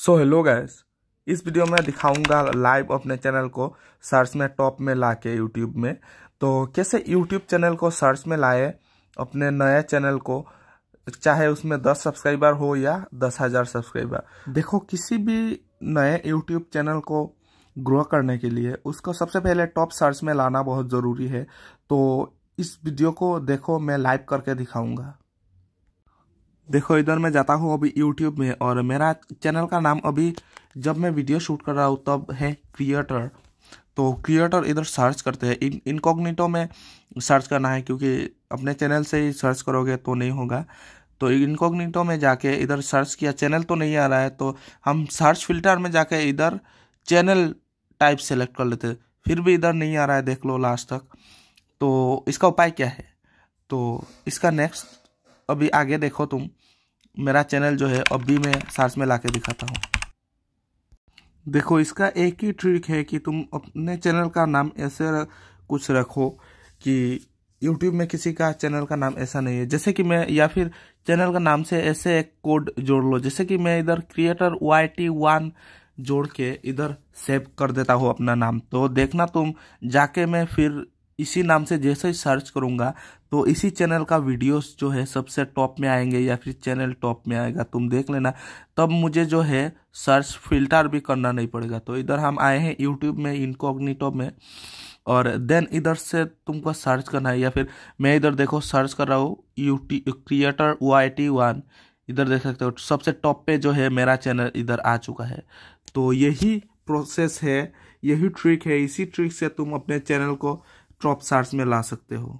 सो hello guys इस video में दिखाऊंगा लाइव अपने चैनल को सर्च में टॉप में ला के यूट्यूब में तो कैसे यूट्यूब चैनल को सर्च में लाए अपने नए चैनल को चाहे उसमें दस सब्सक्राइबर हो या दस हज़ार सब्सक्राइबर देखो किसी भी नए यूट्यूब चैनल को ग्रो करने के लिए उसको सबसे पहले टॉप सर्च में लाना बहुत ज़रूरी है तो इस वीडियो को देखो मैं लाइव करके दिखाऊंगा देखो इधर मैं जाता हूँ अभी यूट्यूब में और मेरा चैनल का नाम अभी जब मैं वीडियो शूट कर रहा हूँ तब है क्रिएटर तो क्रिएटर इधर सर्च करते हैं इन इनकॉग्निटो में सर्च करना है क्योंकि अपने चैनल से ही सर्च करोगे तो नहीं होगा तो इनकॉग्निटो में जाके इधर सर्च किया चैनल तो नहीं आ रहा है तो हम सर्च फिल्टर में जाके इधर चैनल टाइप सेलेक्ट कर लेते फिर भी इधर नहीं आ रहा है देख लो लास्ट तक तो इसका उपाय क्या है तो इसका नेक्स्ट अभी आगे देखो तुम मेरा चैनल जो है अभी मैं सार्स में ला के दिखाता हूँ देखो इसका एक ही ट्रिक है कि तुम अपने चैनल का नाम ऐसे कुछ रखो कि यूट्यूब में किसी का चैनल का नाम ऐसा नहीं है जैसे कि मैं या फिर चैनल का नाम से ऐसे एक कोड जोड़ लो जैसे कि मैं इधर क्रिएटर वाई टी वन जोड़ के इधर सेव कर देता हूँ अपना नाम तो देखना तुम जाके मैं फिर इसी नाम से जैसे ही सर्च करूंगा तो इसी चैनल का वीडियोस जो है सबसे टॉप में आएंगे या फिर चैनल टॉप में आएगा तुम देख लेना तब मुझे जो है सर्च फिल्टर भी करना नहीं पड़ेगा तो इधर हम आए हैं यूट्यूब में इनकोग्निटो में और देन इधर से तुमको सर्च करना है या फिर मैं इधर देखो सर्च कर रहा हूँ you creator Y T one इधर देख सकते हो सबसे टॉप पे जो है मेरा चैनल इधर आ चुका है तो यही प्रोसेस है यही ट्रिक है इसी ट्रिक से तुम अपने चैनल को ड्रॉप चार्ज में ला सकते हो